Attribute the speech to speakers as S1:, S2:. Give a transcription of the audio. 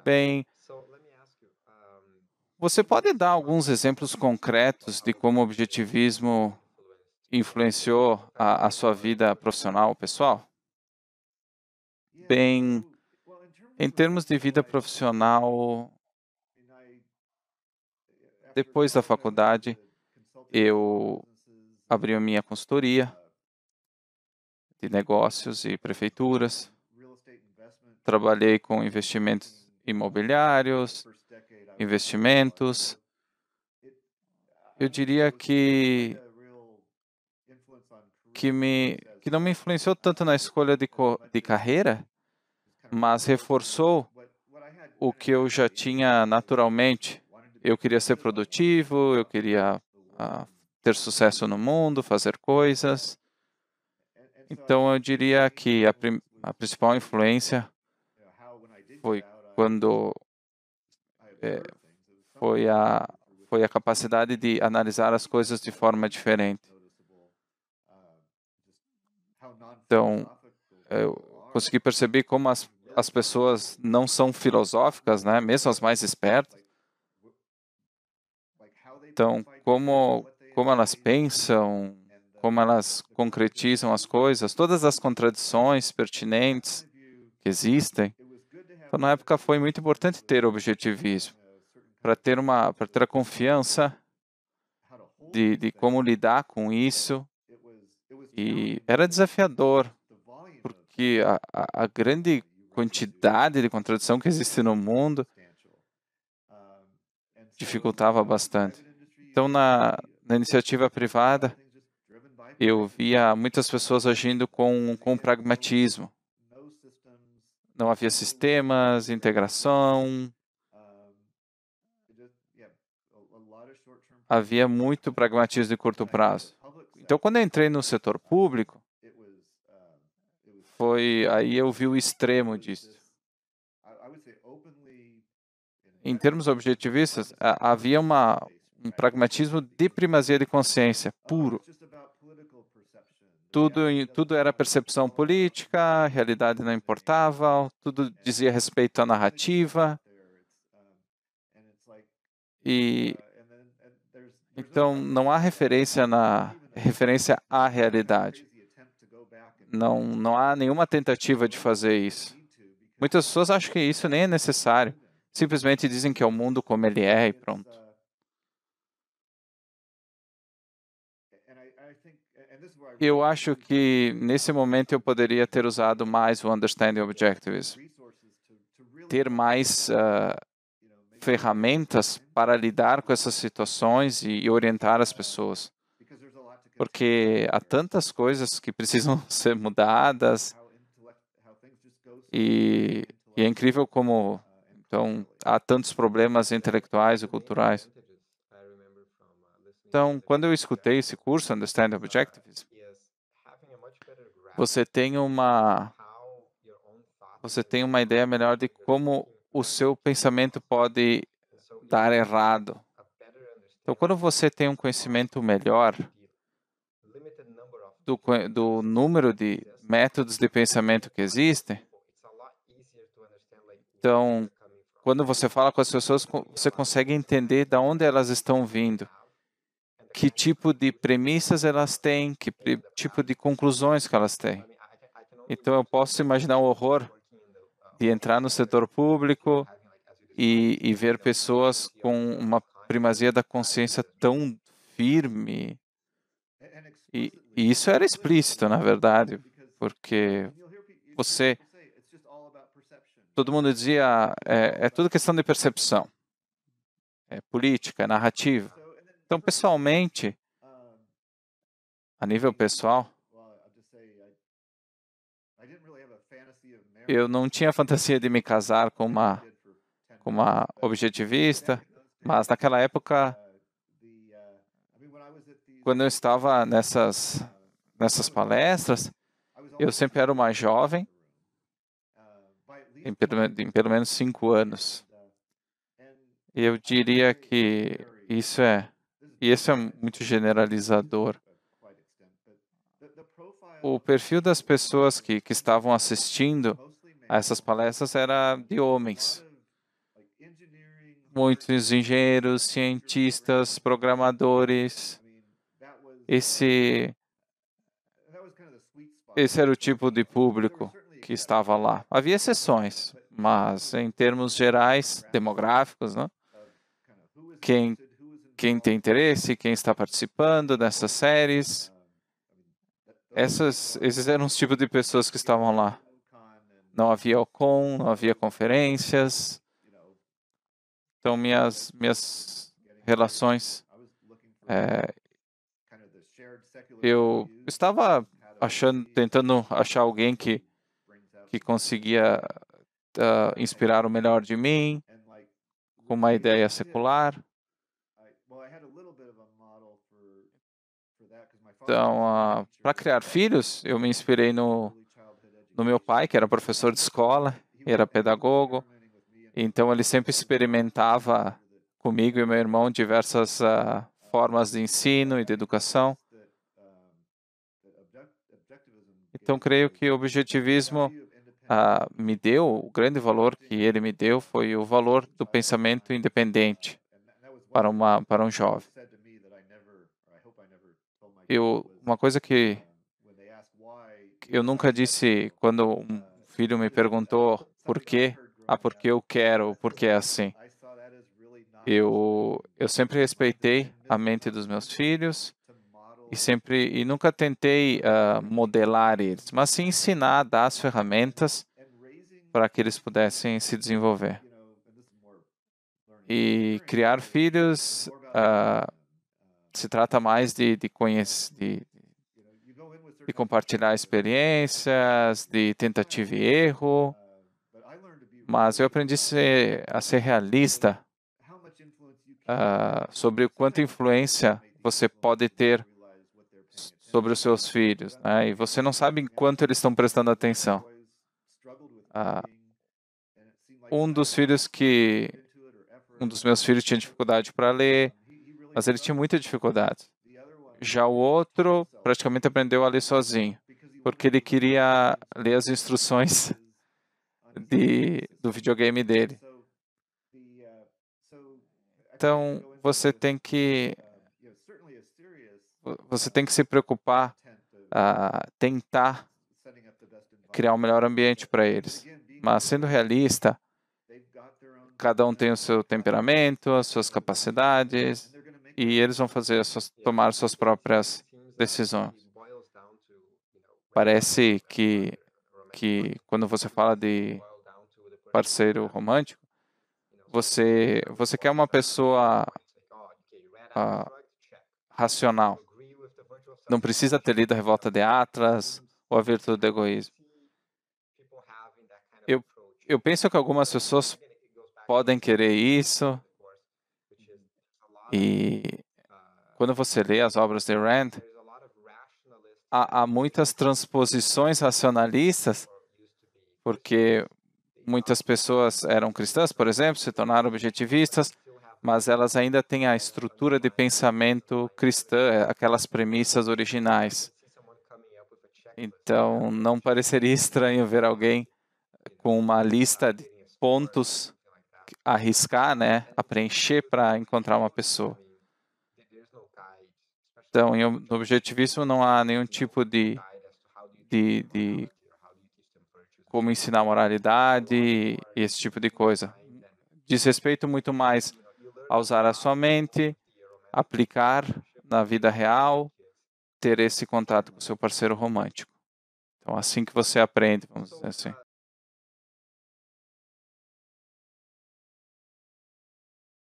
S1: Tá, Bem, então, você pode dar alguns exemplos concretos de como o objetivismo tipo, influenciou a, tá, a então, sua vida profissional, pessoal? Bem, em termos de vida profissional, depois da faculdade, eu abri a minha consultoria uh, de negócios e prefeituras. Trabalhei com investimentos imobiliários, investimentos. Eu diria que que me que não me influenciou tanto na escolha de, de carreira, mas reforçou o que eu já tinha naturalmente. Eu queria ser produtivo, eu queria ah, ter sucesso no mundo, fazer coisas. Então eu diria que a, a principal influência foi quando é, foi, a, foi a né? capacidade de analisar as coisas de forma diferente. Ah, então, né? eu consegui perceber como as, as pessoas não são filosóficas, né? mesmo as mais espertas. Então, como, como elas pensam, uh, como elas concretizam as coisas, todas as contradições pertinentes que existem, então, na época foi muito importante ter objetivismo para ter uma para ter a confiança de, de como lidar com isso e era desafiador porque a, a, a grande quantidade de contradição que existe no mundo dificultava bastante. Então, na, na iniciativa privada, eu via muitas pessoas agindo com, com pragmatismo não havia sistemas, integração. Havia muito pragmatismo de curto prazo. Então, quando eu entrei no setor público, foi aí eu vi o extremo disso. Em termos objetivistas, havia uma, um pragmatismo de primazia de consciência uh, puro. Tudo, tudo era percepção política, a realidade não importava, tudo dizia respeito à narrativa. E então não há referência na referência à realidade. Não, não há nenhuma tentativa de fazer isso. Muitas pessoas acham que isso nem é necessário. Simplesmente dizem que é o mundo como ele é e pronto. eu acho que nesse momento eu poderia ter usado mais o Understanding Objectives, ter mais uh, ferramentas para lidar com essas situações e, e orientar as pessoas. Porque há tantas coisas que precisam ser mudadas e, e é incrível como então, há tantos problemas intelectuais e culturais. Então, quando eu escutei esse curso, Understand Objectives, você tem uma você tem uma ideia melhor de como o seu pensamento pode dar errado. Então, quando você tem um conhecimento melhor do, do número de métodos de pensamento que existem, então, quando você fala com as pessoas, você consegue entender de onde elas estão vindo que tipo de premissas elas têm, que tipo de conclusões que elas têm. Então eu posso imaginar o horror de entrar no setor público e, e ver pessoas com uma primazia da consciência tão firme. E, e isso era explícito, na verdade, porque você. Todo mundo dizia, é, é tudo questão de percepção. É política, é narrativa. Então, pessoalmente, a nível pessoal, eu não tinha fantasia de me casar com uma, com uma objetivista, mas naquela época, quando eu estava nessas, nessas palestras, eu sempre era uma jovem, em pelo, em pelo menos cinco anos. E eu diria que isso é e isso é muito generalizador. O perfil das pessoas que, que estavam assistindo a essas palestras era de homens. Muitos engenheiros, cientistas, programadores. Esse, esse era o tipo de público que estava lá. Havia exceções, mas em termos gerais, demográficos, né? quem quem tem interesse, quem está participando dessas séries. Essas, esses eram os tipos de pessoas que estavam lá. Não havia Alcon, não havia conferências. Então, minhas, minhas relações. É, eu estava achando, tentando achar alguém que, que conseguia uh, inspirar o melhor de mim, com uma ideia secular. Então, uh, ah, para criar filhos, eu me inspirei no, no meu pai, que era professor de escola, era pedagogo. Então, ele sempre experimentava comigo e meu irmão diversas ah, uh, formas de uh, ensino e de educação. Então, creio que o objetivismo uh, me deu, o grande valor que ele me deu foi o valor do pensamento independente para, uma, para um jovem. Eu, uma coisa que eu nunca disse quando um filho me perguntou por quê, ah, porque eu quero, porque é assim. Eu, eu sempre respeitei a mente dos meus filhos e sempre e nunca tentei uh, modelar eles, mas sim ensinar, dar as ferramentas para que eles pudessem se desenvolver. E criar filhos uh, se trata mais de, de conhecer, de, de compartilhar experiências, de tentativa e erro. Mas eu aprendi ser, a ser realista uh, sobre o quanto influência você pode ter sobre os seus filhos, né? E você não sabe quanto eles estão prestando atenção. Uh, um dos filhos que um dos meus filhos tinha dificuldade para ler, mas ele tinha muita dificuldade. Já o outro praticamente aprendeu a ler sozinho, porque ele queria ler as instruções de, do videogame dele. Então, você tem que você tem que se preocupar a tentar criar o um melhor ambiente para eles. Mas sendo realista, Cada um tem o seu temperamento, as suas capacidades, e eles vão fazer suas, tomar suas próprias decisões. Parece que, que quando você fala de parceiro romântico, você, você quer uma pessoa uh, racional. Não precisa ter lido a Revolta de Atlas ou a Virtude do Egoísmo. Eu, eu penso que algumas pessoas podem querer isso. E quando você lê as obras de Rand, há, há muitas transposições racionalistas, porque muitas pessoas eram cristãs, por exemplo, se tornaram objetivistas, mas elas ainda têm a estrutura de pensamento cristã, é, aquelas premissas originais. Então, não pareceria estranho ver alguém com uma lista de pontos arriscar, né, a preencher para encontrar uma pessoa. Então, no objetivismo não há nenhum tipo de, de, de como ensinar moralidade, e esse tipo de coisa. Diz respeito muito mais a usar a sua mente, aplicar na vida real, ter esse contato com seu parceiro romântico. Então, assim que você aprende, vamos dizer assim.